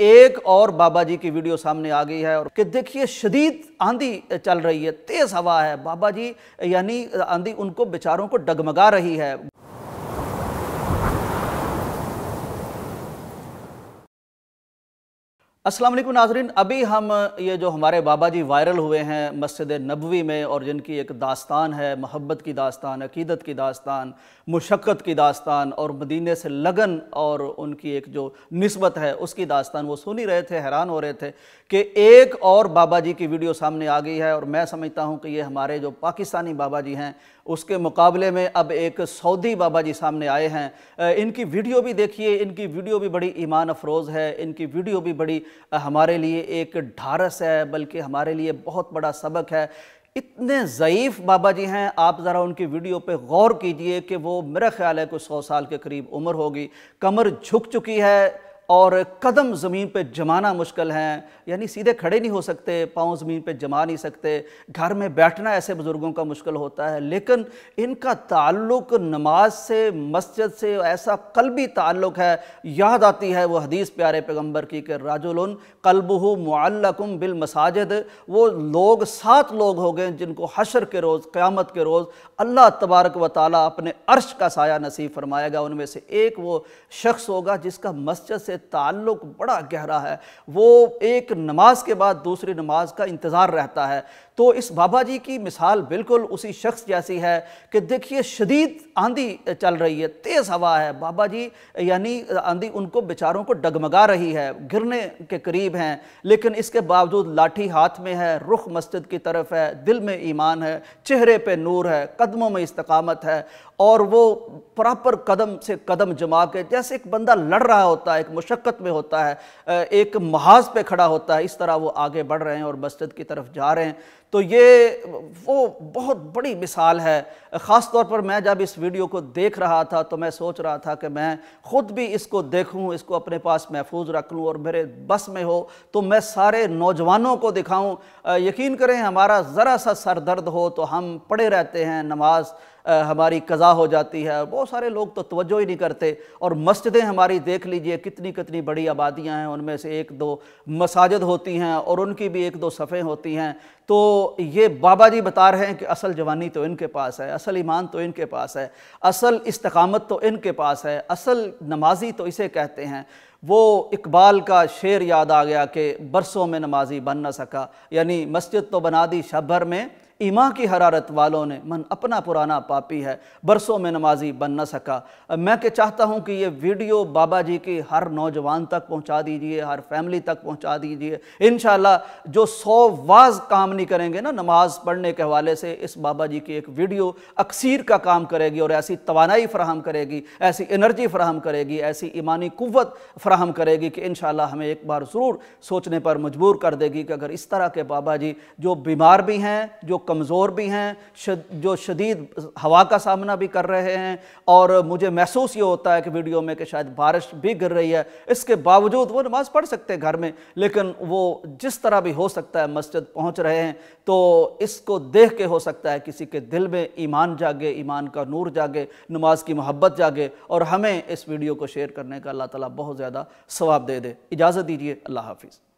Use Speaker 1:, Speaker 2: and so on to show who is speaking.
Speaker 1: एक और बाबा जी की वीडियो सामने आ गई है और कि देखिए शदीद आंधी चल रही है तेज़ हवा है बाबा जी यानी आंधी उनको बेचारों को डगमगा रही है अस्सलाम वालेकुम नाजरीन अभी हम ये जो हमारे बाबा जी वायरल हुए हैं मस्जिद नबवी में और जिनकी एक दास्तान है मोहब्बत की दास्तान अकीदत की दास्तान मुशक्क़त की दास्तान और मदीने से लगन और उनकी एक जो नस्बत है उसकी दास्तान वो सुन ही रहे थे हैरान हो रहे थे कि एक और बाबा जी की वीडियो सामने आ गई है और मैं समझता हूँ कि ये हमारे जो पाकिस्तानी बाबा जी हैं उसके मुकाबले में अब एक सऊदी बाबा जी सामने आए हैं इनकी वीडियो भी देखिए इनकी वीडियो भी बड़ी ईमान अफरोज़ है इनकी वीडियो भी बड़ी हमारे लिए एक ढारस है बल्कि हमारे लिए बहुत बड़ा सबक है इतने ज़यीफ़ बाबा जी हैं आप ज़रा उनकी वीडियो पे गौर कीजिए कि वो मेरा ख्याल है कुछ सौ साल के करीब उम्र होगी कमर झुक चुकी है और कदम ज़मीन पे जमाना मुश्किल है यानी सीधे खड़े नहीं हो सकते पाँव ज़मीन पे जमा नहीं सकते घर में बैठना ऐसे बुज़ुर्गों का मुश्किल होता है लेकिन इनका ताल्लुक नमाज से मस्जिद से ऐसा कलबी ताल्लुक है याद आती है वो हदीस प्यारे पैगम्बर की कि राजुलन कलबहु मुअल्लकुम बिल मसाजिद वो लोग सात लोग हो गए जिनको हशर के रोज़ क़्यामत के रोज़ अल्लाह तबारक व ताली अपने अर्श का साया नसीब फरमाएगा उनमें से एक वो शख्स होगा जिसका मस्जिद से ताल्लुक़ बड़ा गहरा है वो एक नमाज के बाद दूसरी नमाज का इंतज़ार रहता है तो इस बाबा जी की मिसाल बिल्कुल उसी शख्स जैसी है कि देखिए शदीद आंधी चल रही है तेज़ हवा है बाबा जी यानी आंधी उनको बेचारों को डगमगा रही है गिरने के करीब हैं लेकिन इसके बावजूद लाठी हाथ में है रुख मस्जिद की तरफ है दिल में ईमान है चेहरे पे नूर है कदमों में इस्तकामत है और वो प्रॉपर कदम से कदम जमा के जैसे एक बंदा लड़ रहा होता है एक मुशक्क़त में होता है एक महाज पे खड़ा होता है इस तरह वो आगे बढ़ रहे हैं और मस्जिद की तरफ जा रहे हैं तो ये वो बहुत बड़ी मिसाल है ख़ास तौर पर मैं जब इस वीडियो को देख रहा था तो मैं सोच रहा था कि मैं ख़ुद भी इसको देखूं इसको अपने पास महफूज रख लूं और मेरे बस में हो तो मैं सारे नौजवानों को दिखाऊं यकीन करें हमारा ज़रा सा सर दर्द हो तो हम पड़े रहते हैं नमाज़ हमारी कज़ा हो जाती है बहुत सारे लोग तो तवज्जो ही नहीं करते और मस्जिदें हमारी देख लीजिए कितनी कितनी बड़ी आबादियां हैं उनमें से एक दो मसाजिद होती हैं और उनकी भी एक दो सफ़ें होती हैं तो ये बाबा जी बता रहे हैं कि असल जवानी तो इनके पास है असल ईमान तो इनके पास है असल इस्तकामत तो इनके पास है असल नमाजी तो इसे कहते हैं वो इकबाल का शेर याद आ गया कि बरसों में नमाजी बन ना सका यानी मस्जिद तो बना दी शब भर में ईमां की हरारत वालों ने मन अपना पुराना पापी है बरसों में नमाजी बन न सका मैं के चाहता हूँ कि ये वीडियो बाबा जी की हर नौजवान तक पहुँचा दीजिए हर फैमिली तक पहुँचा दीजिए इन जो सौ वाज काम नहीं करेंगे ना नमाज पढ़ने के हवाले से इस बाबा जी की एक वीडियो अक्सर का काम करेगी और ऐसी तोानाई फ्राहम करेगी ऐसी एनर्जी फ्राहम करेगी ऐसी ईमानी कुत फ्राहम करेगी कि इन हमें एक बार ज़रूर सोचने पर मजबूर कर देगी कि अगर इस तरह के बाबा जी जो बीमार भी हैं जो कमज़ोर भी हैं शद, जो शदीद हवा का सामना भी कर रहे हैं और मुझे महसूस ये होता है कि वीडियो में कि शायद बारिश भी गिर रही है इसके बावजूद वो नमाज़ पढ़ सकते हैं घर में लेकिन वो जिस तरह भी हो सकता है मस्जिद पहुँच रहे हैं तो इसको देख के हो सकता है किसी के दिल में ईमान जागे ईमान का नूर जागे नमाज की मोहब्बत जागे और हमें इस वीडियो को शेयर करने का अल्लाह ताला बहुत ज़्यादा सवाब दे दे इजाज़त दीजिए अल्लाह हाफिज़